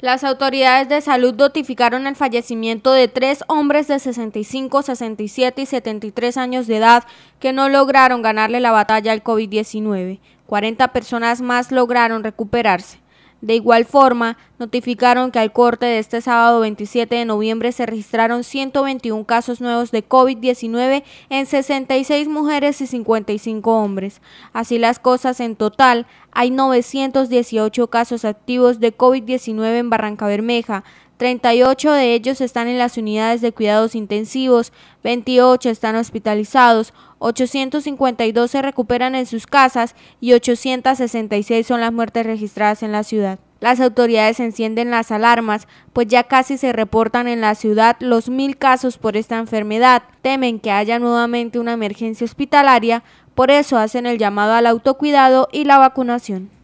Las autoridades de salud notificaron el fallecimiento de tres hombres de 65, 67 y 73 años de edad que no lograron ganarle la batalla al COVID-19. 40 personas más lograron recuperarse. De igual forma, notificaron que al corte de este sábado 27 de noviembre se registraron 121 casos nuevos de COVID-19 en 66 mujeres y 55 hombres. Así las cosas, en total hay 918 casos activos de COVID-19 en Barranca Bermeja, 38 de ellos están en las unidades de cuidados intensivos, 28 están hospitalizados, 852 se recuperan en sus casas y 866 son las muertes registradas en la ciudad. Las autoridades encienden las alarmas, pues ya casi se reportan en la ciudad los mil casos por esta enfermedad. Temen que haya nuevamente una emergencia hospitalaria, por eso hacen el llamado al autocuidado y la vacunación.